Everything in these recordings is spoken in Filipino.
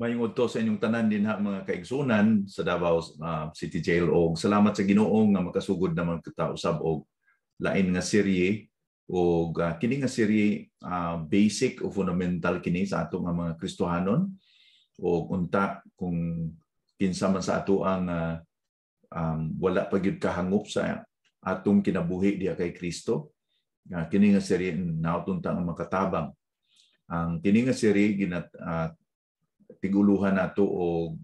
Mayungod to sa inyong tanan din ha, mga kaigsunan sa Davao uh, City Jail og salamat sa Ginoo nga makasugod naman kita usab og lain nga serye o uh, ah, kini nga serye uh, basic o fundamental kini sa ato nga mga Kristohanon o unta kung kinsa sa ato ang uh, um, wala pa gyud kahangop sa atong kinabuhi diha kay Kristo uh, kini nga serye naotuntang ang makatabang ang kini nga serye ginat uh, tiguluhan nato og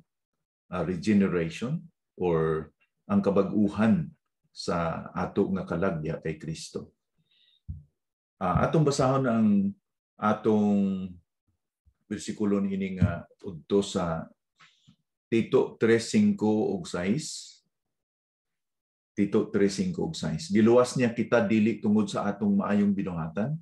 uh, ah, regeneration or ang kabag-uhan sa ato nga kalagya kay Kristo. Uh, atong basahon ang atong bersikulo niini nga udto sa Tito 3:5 ug 6. Tito 3:5 ug 6. Giluwas niya kita dili tungod sa atong maayong binuhatan,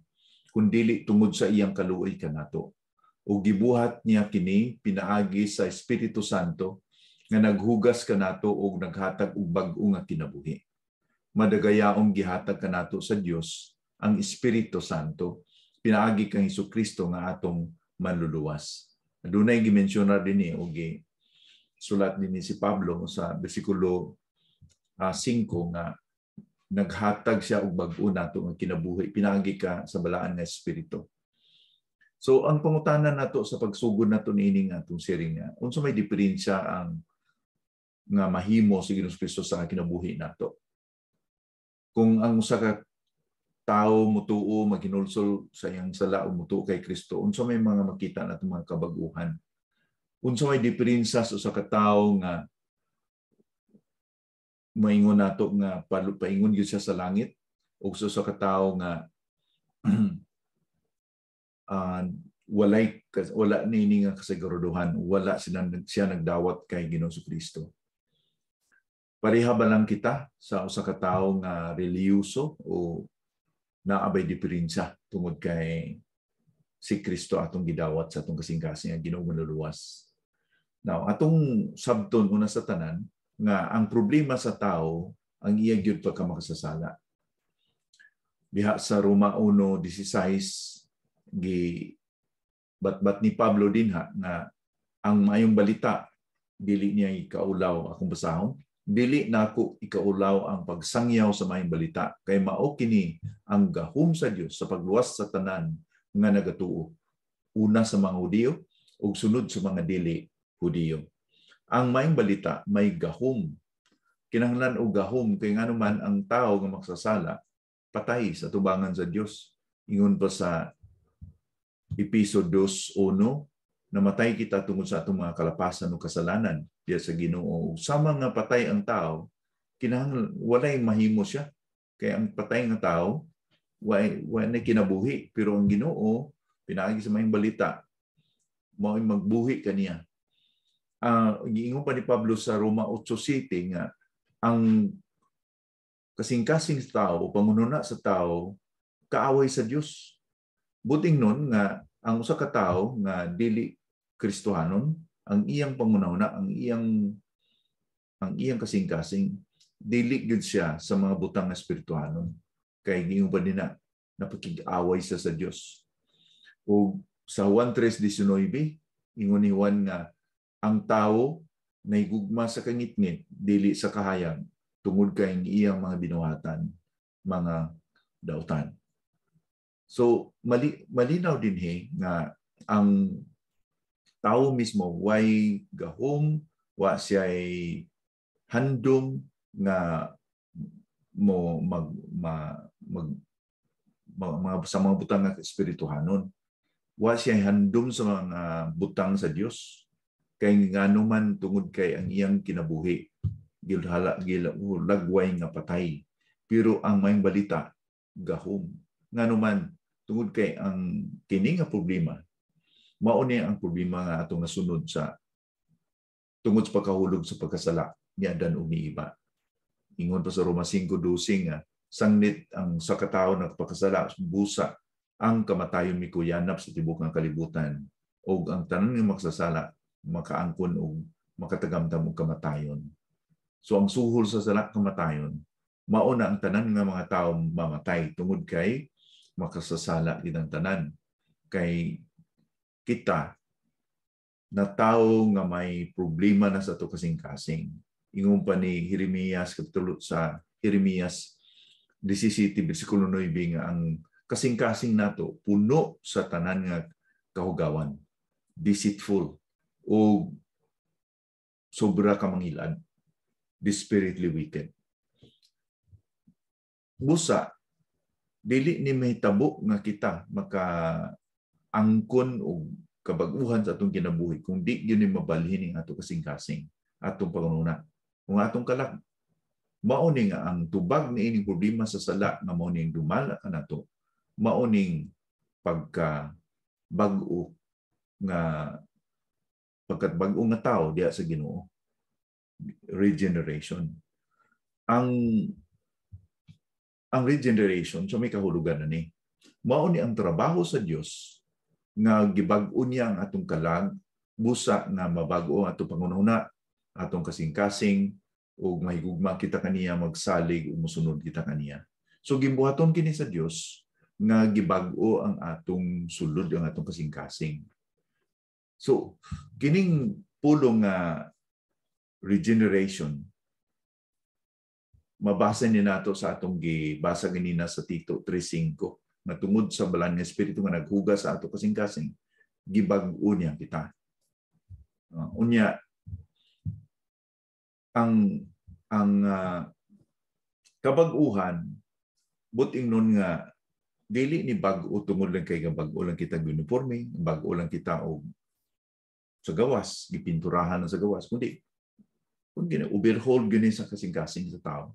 kun dili tungod sa iyang kaluoy kanato o gibuhat niya kini pinaagi sa Espiritu Santo nga naghugas kanato og naghatag og bag-o nga kinabuhi. Madagayaong gihatag kanato sa Dios ang Espiritu Santo pinaagi kang Hesus Kristo nga atong manluluwas. Adunay gimensyona dinhi og gi sulat dinhi si Pablo sa bersikulo 5 uh, ah, nga naghatag siya og bag-o nato nga kinabuhi pinaagi ka sa balaan nga espiritu. So ang pangutanan nato sa pagsugod nato niini nga atong sharing nga unsa may diferensya ang nga mahimo si Ginoong Kristo sa kinabuhi nato. Kung ang usa ka tao mutuo maginulsol sa iyang sala o mutuo kay Kristo, unsa may mga makita nato mga kabaguhan. Unsa may diferensya sa usa ka tawo nga maingon nato nga paingon gyud siya sa langit o sa usa ka tawo nga uh, walay wala nini nga kasiguruduhan wala siya, siya nagdawat kay Ginoong Kristo pareha ba lang kita sa usa ka tawo nga reliyoso o naabay diferensya tungod kay si Kristo atong gidawat sa atong kasing-kasing nga Ginoo manluluwas now atong sabton una sa tanan nga ang problema sa tao ang iya gyud pagkamakasala makasasala sa Roma 1:16 gi batbat ni Pablo dinha na ang mayong balita dili niya ikaulaw akong basahon dili na ako ikaulaw ang pagsangyaw sa mayong balita kay mao kini ang gahum sa Dios sa pagluwas sa tanan nga nagatuo una sa mga Hudiyo ug sunod sa mga dili Hudiyo ang mayong balita may gahom kinahanglan og gahom kay nganuman ang tao nga magsasala patay sa tubangan sa Dios ingon pa sa Episo 2.1, namatay kita tungod sa atong mga kalapasan o kasalanan diya sa Ginoo. Sa mga patay ang tao, kinahanglan walay mahimo siya. Kaya ang patay nga tao way way kinabuhi pero ang Ginoo pinaagi sa mayong balita mao magbuhi kaniya. Ah uh, giingon pa ni Pablo sa Roma 8 City nga ang kasing-kasing tao, pangununa sa tao, kaaway sa Dios. Buting nun nga ang usa ka tawo nga dili Kristohanon, ang iyang pangunahuna, ang iyang ang iyang kasing-kasing dili gud siya sa mga butang nga espirituhanon kay giingon din na napakig-away siya sa Dios. O sa Juan 3:19 ingon ni Juan nga ang tao igugma sa kangitngit dili sa kahayag tungod kay iyang mga binuhatan, mga dautan. So mali, malinaw din he na ang tao mismo why gahom wa siya ay handom nga mo mag ma, mag mga, mga sa mga butang nga espirituhanon wa siya handom sa mga butang sa Dios kay nganuman tungod kay ang iyang kinabuhi gilhala gilagway nga patay pero ang may balita gahom nganuman tungod kay ang kini nga problema mao ni ang problema nga atong nasunod sa tungod sa pagkahulog sa pagkasala ni Adan umiiba. Ingon pa sa Roma 5:12 nga sangnit ang sa katao nagpakasala busa ang kamatayon mi kuyanap sa tibok ng kalibutan o ang tanan nga magsasala makaangkon og makatagamdam og kamatayon. So ang suhol sa sala kamatayon mao na ang tanan nga mga tao mamatay tungod kay makasasala gid ang tanan kay kita na tao nga may problema na sa to kasing-kasing. Ingon pa ni Jeremias kapitulo sa Jeremias 17 bersikulo 9 nga ang kasing-kasing nato puno sa tanan nga kahugawan, deceitful o sobra ka mangilad, desperately wicked. Busa dili ni mahitabo nga kita maka angkon og kabaguhan sa atong kinabuhi kung di gyud ni mabalhin ang atong kasing-kasing atong pangununa kung atong kalak mao ning ang tubag ni ining problema sa sala nga mao ning dumala kanato mao ning pagka bag-o nga pagkat bag-o nga tao diha sa Ginoo regeneration ang ang regeneration so may kahulugan na ni. Mao ni ang trabaho sa Dios nga gibag-o niya ang atong kalag busa na mabag-o ang atong pangunahuna, atong kasing-kasing ug mahigugma kita kaniya magsalig ug mosunod kita kaniya. So gibuhaton kini sa Dios nga gibag-o ang atong sulod ang atong kasing-kasing. So kining pulong nga regeneration mabasa ni nato sa atong gibasa ganina sa Tito 3:5 nga tungod sa balan nga espiritu nga naghuga sa ato kasing-kasing gibag-o niya kita. Uh, unya ang ang uh, kabag-uhan buting nun nga dili ni bag-o tungod lang kay bag-o lang kita uniforme, bag-o lang kita og sa gawas, gipinturahan na sa gawas, kundi kung gina overhaul gini sa kasing-kasing sa tao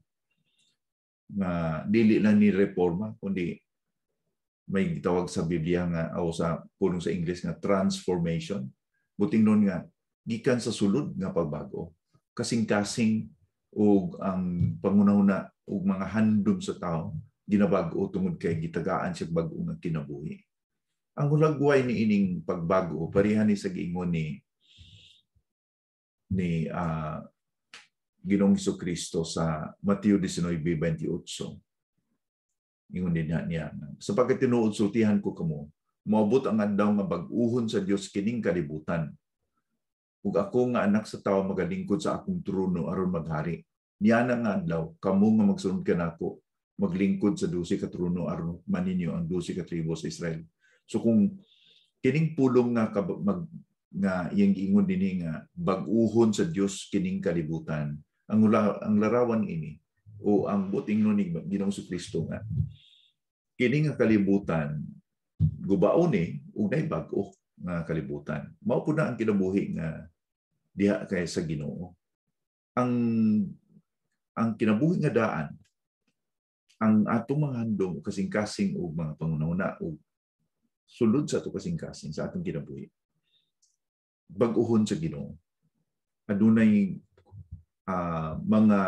na dili lang ni reforma kundi may gitawag sa Biblia nga o sa kulong sa English nga transformation. Buting noon nga gikan sa sulod nga pagbago. Kasing-kasing og ang pangunaw na og mga handom sa tao ginabag-o tungod kay gitagaan siya bag-o nga kinabuhi. Ang hulagway ni ining pagbago parihan ni sa giingon ni ni uh, Ginong Iso Kristo sa Mateo 19.28. Ingon din niya Sapagkat tinuod ko kamo, maabot ang andaw nga bag sa Dios kining kalibutan. Ug ako nga anak sa tao magalingkod sa akong trono aron maghari. Niya na nga adlaw kamo nga magsunod kanako maglingkod sa dusi ka trono aron maninyo ang dusi ka tribo sa Israel. So kung kining pulong nga mag, nga iyang ingon dinhi nga baguhon sa Dios kining kalibutan ang, ang larawan ini o ang buting nunig Ginoong si Kristo nga kini nga kalibutan gubaon ni unay bag-o nga kalibutan mao po na ang kinabuhi nga diha kay sa Ginoo ang ang kinabuhi nga daan ang atong mga handong kasing-kasing og mga pangunauna og sulod sa ato kasing-kasing sa atong kinabuhi bag-ohon sa Ginoo adunay uh, mga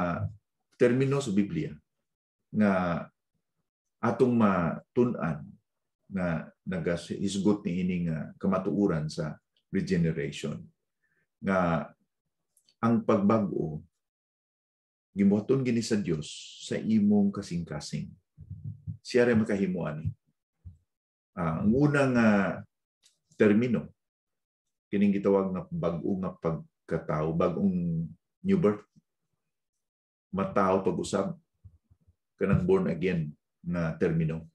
termino sa Biblia nga atong matunan na nagasgot ni ini nga ah, kamatuuran sa regeneration nga ang pagbag-o gibuhaton gini sa Dios sa imong kasing-kasing siya ra makahimo ani ah, ang unang uh, termino kining gitawag nga bag-o nga pagkatao bag-ong new birth matao pag-usab kanang born again nga termino.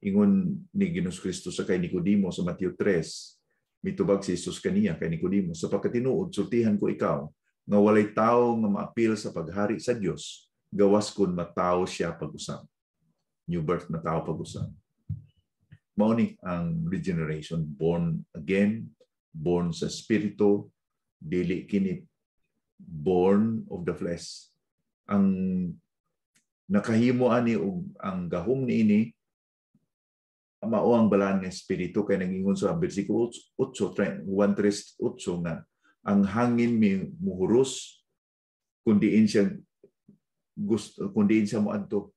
Ingon ni Ginus Kristo sa kay Nicodemo sa Matthew 3, mitubag si Jesus kaniya kay Nicodemo, sa pagkatinuod, sultihan ko ikaw, nga walay tao nga maapil sa paghari sa Dios gawas kun matao siya pag-usab new birth matao pag-usab mao ni ang regeneration born again born sa espiritu dili kini born of the flesh ang nakahimo ani og ang gahom niini mao ang balaan ng espiritu kay nangingon sa bersikulo 8 138 nga ang hangin mi muhuros kundiin siya gusto kundiin siya mo adto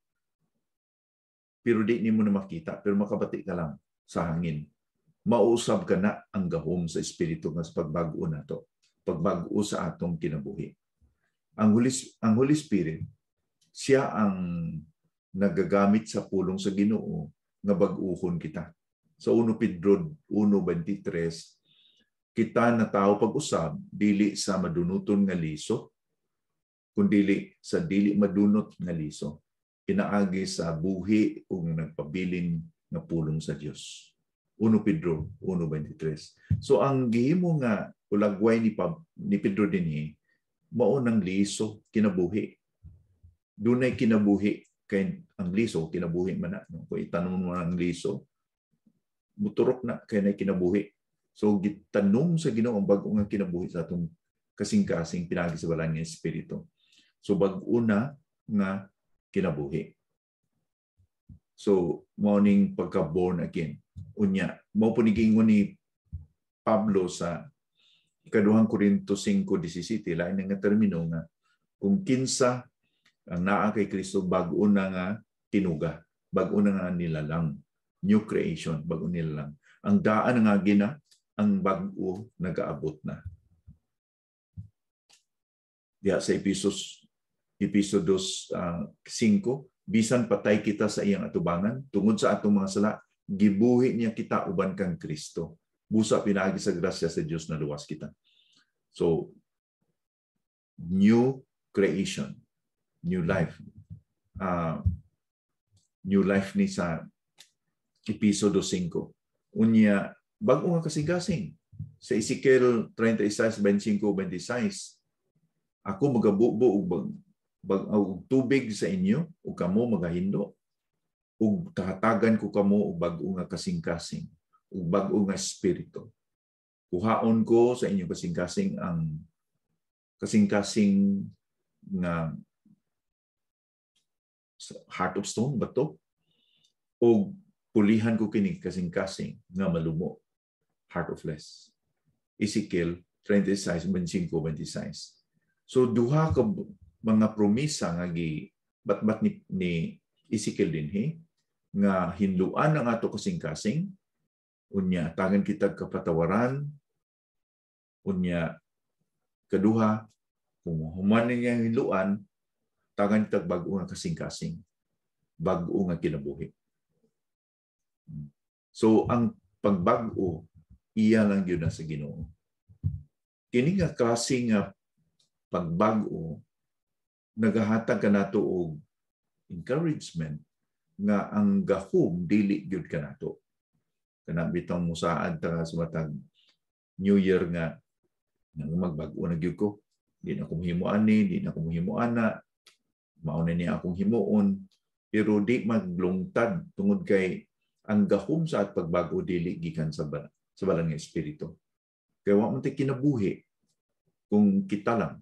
pero di nimo na makita pero makabati ka lang sa hangin mausab ka na ang gahom sa espiritu nga pagbag-o nato pagbag-o sa atong kinabuhi ang Holy, ang Holy Spirit, siya ang nagagamit sa pulong sa ginoo nga baguhon kita. Sa 1 Pedro 1.23, kita na tao pag-usab, dili sa madunuton nga liso, kundili sa dili madunot nga liso, inaagi sa buhi kung nagpabilin nga pulong sa Dios. 1 Pedro 1.23. So ang gihimo nga ulagway ni, Pab, ni Pedro dinhi eh, mao ng liso kinabuhi. Dunay kinabuhi kay ang liso kinabuhi man na. No? Kung itanong mo ang liso, muturok na kay na kinabuhi. So gitanong sa Ginoo ang bag nga kinabuhi sa atong kasing-kasing pinagi sa balan espiritu. So bag-o na nga kinabuhi. So morning pagka born again. Unya, mao po ni ni Pablo sa ikaduhang Korinto 5.17, lain nga termino nga, kung kinsa ang naa kay Kristo bago na nga tinuga, bago na nga nila lang, new creation, bago nilalang. Ang daan nga gina, ang bago nagaabot na. Diya sa Episodos, Episodos uh, 5, bisan patay kita sa iyang atubangan, tungod sa atong mga sala, gibuhi niya kita uban kang Kristo busa pinaagi sa grasya sa Diyos na luwas kita. So, new creation, new life. Uh, new life ni sa Episodo 5. Unya, bago nga kasigasing. Sa Ezekiel 36, 25, 26, ako magabubo og bag, bag ah, og tubig sa inyo o kamo magahindo ug tahatagan ko kamo og bag-o nga kasing-kasing ug bag nga espiritu. Kuhaon ko sa inyo kasing-kasing ang kasing-kasing nga heart of stone ba to? O pulihan ko kini kasing-kasing nga malumo, heart of flesh. Ezekiel 36, 25, 26. So duha ka mga promisa nga gi batbat ni, ni Ezekiel dinhi nga hinduan ang ato kasing-kasing unya tangan kita kapatawaran unya kedua kung human niya hiluan tangan kita bag-o nga kasing-kasing bag-o nga kinabuhi so ang pagbag-o iya lang yun na sa Ginoo kini nga klase nga pagbag-o nagahatag ka nato og encouragement nga ang gahom dili gyud kanato kana bitang musaad ta sumatag New Year nga nang magbag-o na gyud ko. Di na kong himuan ni, di na kong himuan na. Mauna ni akong himuon. Pero di maglungtad tungod kay ang gahom sa at pagbago dili gikan sa bala, sa balang espiritu. kay wa man kinabuhi kung kita lang.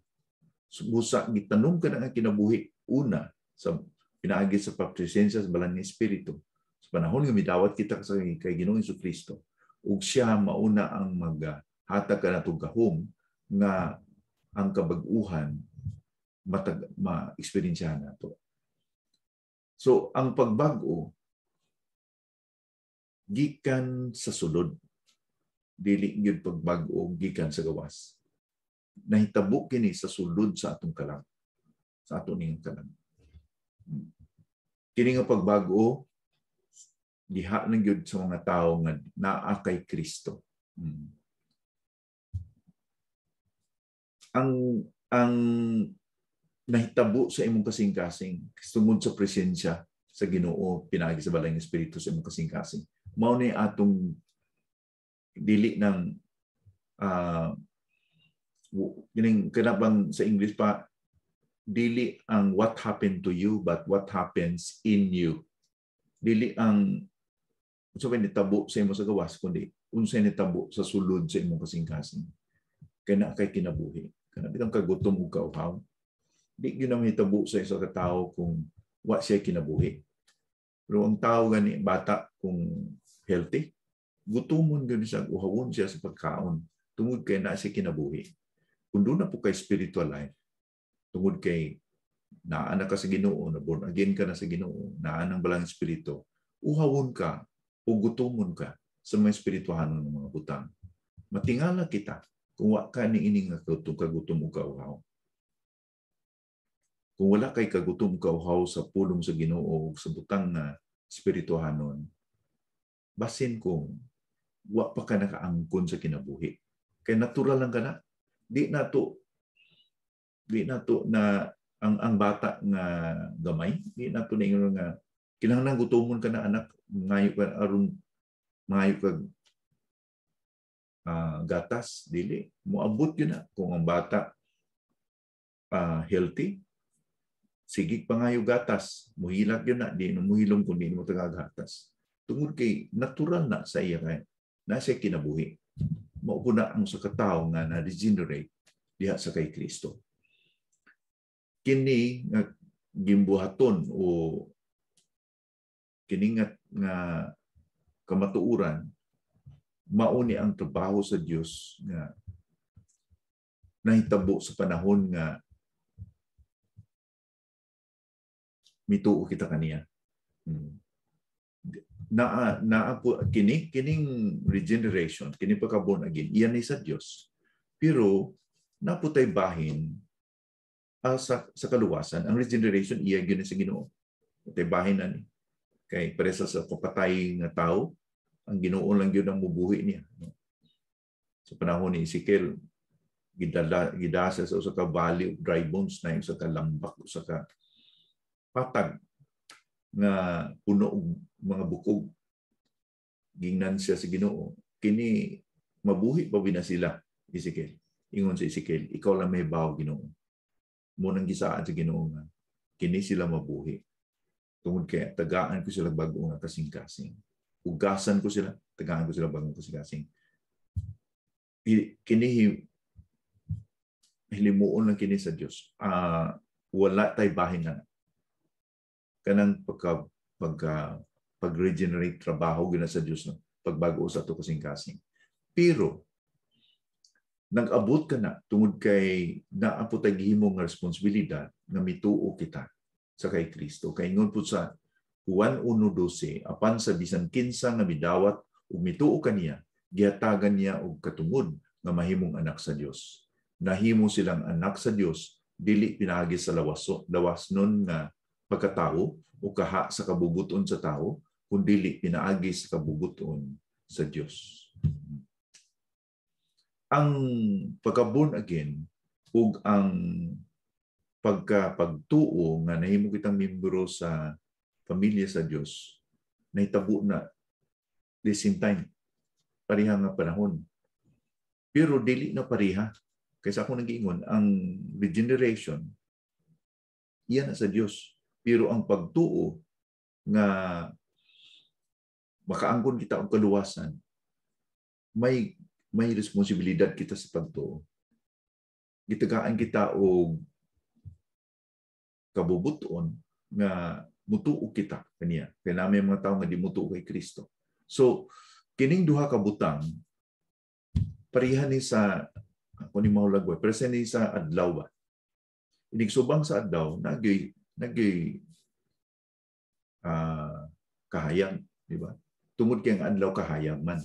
Busa gitanong ka na kinabuhi una sa pinaagi sa pagpresensya sa balang espiritu panahon nga midawat kita sa kay Ginoong Kristo ug siya mauna ang maghatag kanatong gahom nga ang kabag-uhan matag ma-experience to So ang pagbag-o gikan sa sulod dili gyud pagbag-o gikan sa gawas. Nahitabo kini sa sulod sa atong kalam sa atong ning kalam. Hmm. Kini nga pagbag-o Diha na gyud sa mga tawo nga naa kay Kristo. Hmm. Ang ang nahitabo sa imong kasing-kasing tungod sa presensya sa Ginoo pinaagi sa balay ng Espiritu sa imong kasing-kasing. Mao ni atong dili ng uh, yun kinabang sa English pa dili ang what happened to you but what happens in you. Dili ang unsa may nitabo sa imo sa gawas kundi unsay nitabo sa sulod sa imong kasing-kasing kay na kay kinabuhi kana bitang kagutom ug kauhaw di gyud na mahitabo sa isa ka tawo kung wa siya kinabuhi pero ang tawo gani bata kung healthy gutumon gyud siya uhawon siya sa pagkaon tungod kay na siya kinabuhi kun do na po kay spiritual life tungod kay naa na ka sa Ginoo na born again ka na sa Ginoo naa nang balang espiritu uhawon ka ugutomon ka sa mga espirituhan ng mga butang. Matingala kita kung wa ka ni ining kagutom ka kauhaw. Kung wala kay kagutom kauhaw sa pulong sa Ginoo o sa butang na espirituhanon, basin kung wa pa ka nakaangkon sa kinabuhi. Kaya natural lang ka na. Di na to, di na to na ang ang bata nga gamay, di na to na nga Kinahanglan gutomon ka na anak, ngayo ka aron ngayo kag uh, ah, gatas dili moabot yun na kung ang bata uh, healthy sigik pa ngayo gatas muhilak yun na di muhilom kun di mo tagagatas tungod kay natural na sa iya kay na siya kinabuhi mao na ang sa katao nga na regenerate diha sa kay Kristo kini nga gimbuhaton o kiningat nga kamatuuran mauni ang trabaho sa Dios nga nahitabo sa panahon nga mituo kita kaniya. Hmm. Na naa po kini kining regeneration, kini pagkabon again, iyan ni sa Dios. Pero naputay bahin uh, sa, sa kaluwasan ang regeneration iya gyud sa Ginoo. Tay bahin ani kay presa sa papatay nga tao ang Ginoo lang gyud ang mubuhi niya no? sa panahon ni Ezekiel gidala gidasa sa usa valley of dry bones na sa ka sa usa ka patag nga puno og mga bukog gingnan siya sa Ginoo kini mabuhi pa na sila Ezekiel ingon sa si Ezekiel ikaw lang may bawo Ginoo mo nang gisaad sa Ginoo nga kini sila mabuhi Tungod kay tagaan ko sila bago nga kasing-kasing. Ugasan ko sila, tagaan ko sila bago kasing-kasing. Kini hilimuon lang kini sa Dios. Uh, ah, wala tay bahin na. Kanang pagka pagka pag-regenerate trabaho gina sa Dios no pagbago sa to kasing-kasing. Pero nag-abot ka na tungod kay naapotagihimo nga responsibilidad na mituo kita sa kay Kristo. ngon po sa Juan 1.12, apan sa bisan kinsa nga midawat ug kaniya, gihatagan niya og katungod nga mahimong anak sa Dios. Nahimo silang anak sa Dios dili pinaagi sa lawas lawas nun nga pagkatao o kaha sa kabubuton sa tao kundi pinaagi sa kabubuton sa Dios. Ang pagkabun again ug ang pagka pagtuo nga nahimo kitang membro sa pamilya sa Dios na itabo na the same time pareha nga panahon pero dili na pareha kaysa ako nagingon ang regeneration iyan na sa Dios pero ang pagtuo nga makaangkon kita og kaluwasan may may responsibilidad kita sa pagtuo gitagaan kita og kabubuton nga mutuo kita kaniya. Kaya namin mga tao nga di mutuo kay Kristo. So, kining duha ka butang pareha ni sa ako ni mahulagway, present ni sa adlaw ba. Inigsubang sa adlaw, nagay nagay uh, ah, kahayag, di ba? Tungod kay ang adlaw kahayag man.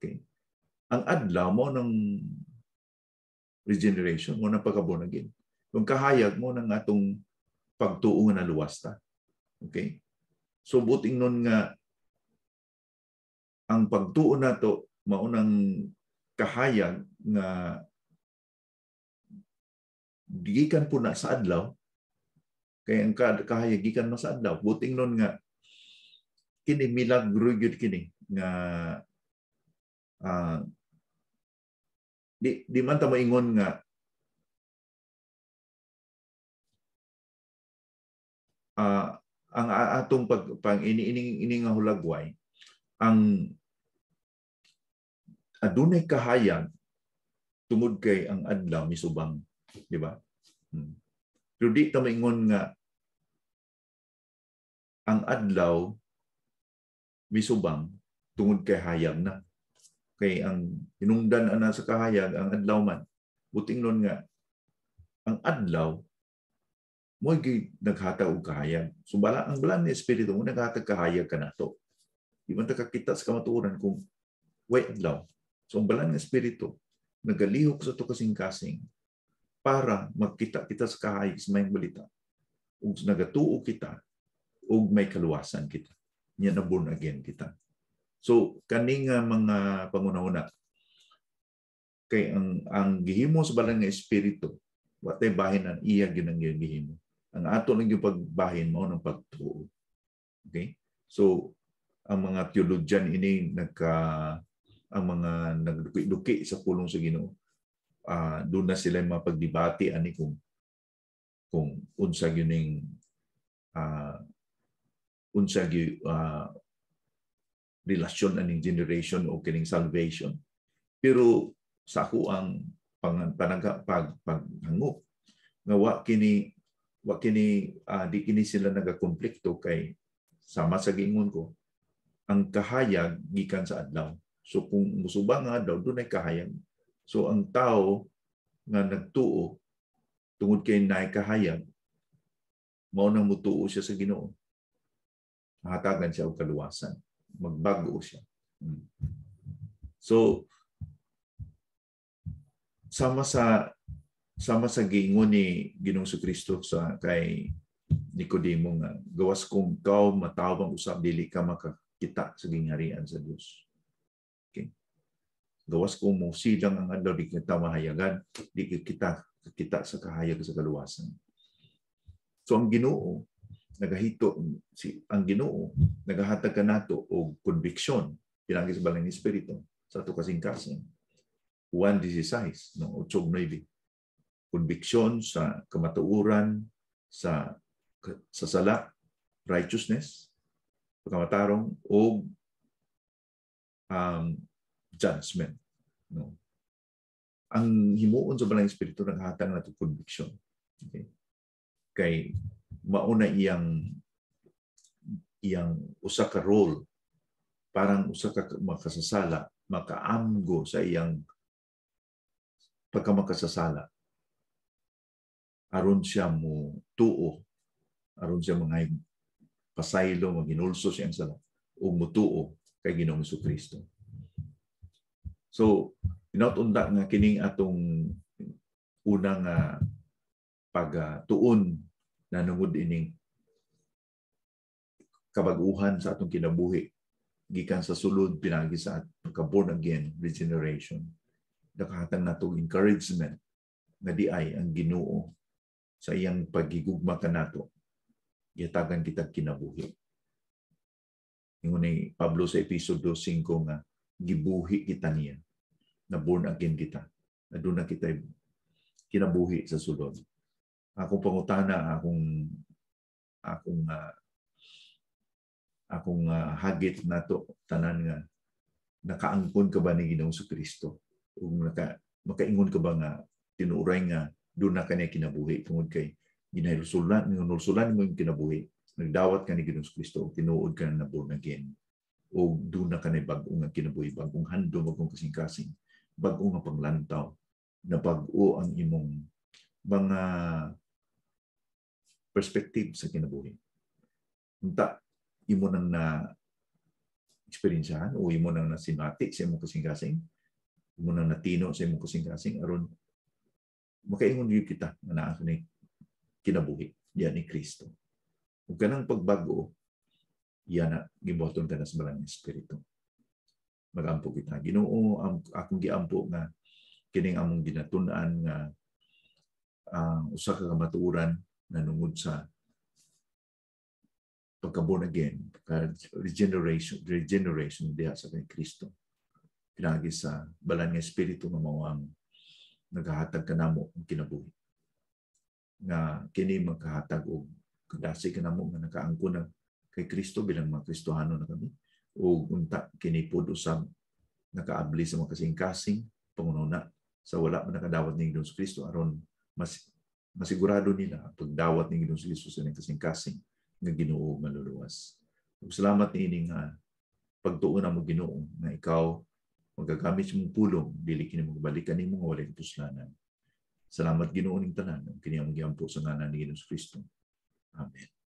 Okay? Ang adlaw mo ng regeneration mo ng pagkabunagin. Kung kahayag mo ng atong pagtuo nga naluwasta. Okay? So buting nun nga ang pagtuo nato maunang kahayag nga gikan po na sa adlaw kay ang kahayag gikan na sa adlaw buting nun nga kini milagro gyud kini nga uh, di, di man ta maingon nga ang atong pag, pang iniining nga hulagway ang adunay kahayag tungod kay ang adlaw misubang di ba hmm. pero di ta maingon nga ang adlaw misubang tungod kay hayag na kay ang inungdan ana sa kahayag ang adlaw man buting nun nga ang adlaw mo'y naghatag og kahayag. So bala ang bala ni espiritu mo naghatag kahayag kanato. Iban ta kita sa kamatuoran kung wait daw So ang bala ni espiritu nagalihok sa to kasing-kasing para magkita kita sa kahayag sa mayang balita. Ug nagatuo kita ug may kaluwasan kita. Nya na born again kita. So kaning mga pangunahuna kay ang ang gihimo sa balang nga espiritu watay bahin ang iya ginang gihimo ang ato ning pagbahin mo ng pagtuo. Okay? So ang mga teologian ini nagka ang mga nagduki-duki sa pulong sa Ginoo uh, doon na sila pagdebate ani kung kung unsa gyuning uh, ah, unsa gyud uh, ah, relasyon aning generation o kining salvation. Pero sa ako ang panagpaghango nga wa kini wa kini uh, di kini sila nagakonflikto kay sama sa gingon ko ang kahayag gikan sa adlaw. So kung musuba nga adlaw dunay kahayag. So ang tao nga nagtuo tungod kay naay kahayag mao nang mutuo siya sa Ginoo. Mahatagan siya og kaluwasan, magbago siya. Hmm. So sama sa sama sa giingon ni Ginoong Kristo sa kay Nicodemo nga gawas kung kao matawang usab dili ka makakita sa gingharian sa Dios. Okay. Gawas kung mo silang ang adlaw di kita mahayagan, di kita kita sa kahayag sa kaluwasan. So ang Ginoo nagahito si ang Ginoo nagahatag kanato og conviction pinagi sa balay ni Espiritu sa ato kasing kasing 1:16 no 8:9 conviction, sa kamatuuran, sa, sa sala, righteousness, pagkamatarong, o um, judgment. No? Ang himuon sa Banayang Espiritu ng hatang nato conviction. Okay? Kay mauna iyang iyang usa ka role parang usa ka makasasala makaamgo sa iyang pagkamakasasala aron siya mo tuo aron siya mga pasaylo maginulso siya sa ug mutuo kay Ginoong Kristo. So inotunda nga kining atong una nga pagtuon nanungod ining kabaguhan sa atong kinabuhi gikan sa sulod pinagi sa pagka-born again regeneration nakahatag nato encouragement na di ay ang Ginoo sa iyang pagigugma kanato yatagan kita kinabuhi ingon ni Pablo sa episode 2:5 nga gibuhi kita niya na born again kita Na aduna kita kinabuhi sa sulod akong pangutana akong akong uh, akong uh, hagit nato tanan nga nakaangkon ka ba ni Ginoong Kristo Kung naka makaingon ka ba nga tinuray nga doon na kanya kinabuhi tungod kay ginahilsulan ngunulsulan mo yung kinabuhi nagdawat ka ni Ginoong Kristo tinuod ka na born again o doon na kanay bagong nga kinabuhi bagong hando bagong kasing-kasing bagong nga panglantaw na bago ang imong mga perspective sa kinabuhi unta imo nang na eksperyensyahan o imo nang nasinati sa imong kasing-kasing imo nang natino sa imong kasing-kasing aron makaingon yun kita nga naa ni kinabuhi diyan ni Kristo ug kanang pagbago iya na gibuhaton kana sa malang espiritu magampo kita Ginoo ang akong giampo nga kining among ginatun-an nga uh, usa ka kamatuoran nanungod sa pagka again, pagka regeneration, regeneration diha sa kay Kristo. Pinagi sa balan nga espiritu nga mao naghahatag ka namo ang kinabuhi. Nga kini magkahatag og kadasi ka namo nga nakaangkunan kay Kristo bilang mga Kristohano na kami o unta kini pud usab nakaabli sa mga kasing-kasing pangununa sa wala man nakadawat ni Ginoong Kristo aron mas masigurado nila ang pagdawat ni Ginoong Kristo sa kasing-kasing nga Ginoo maluluwas. Ug salamat ni nga pagtuon mo Ginoo na ikaw magagamit sa mong pulong, dili mo, magbalikan ni mga walay puslanan. Salamat Ginoo ning tanan, kini ang giampo sa ngalan ni Hesus Kristo. Amen.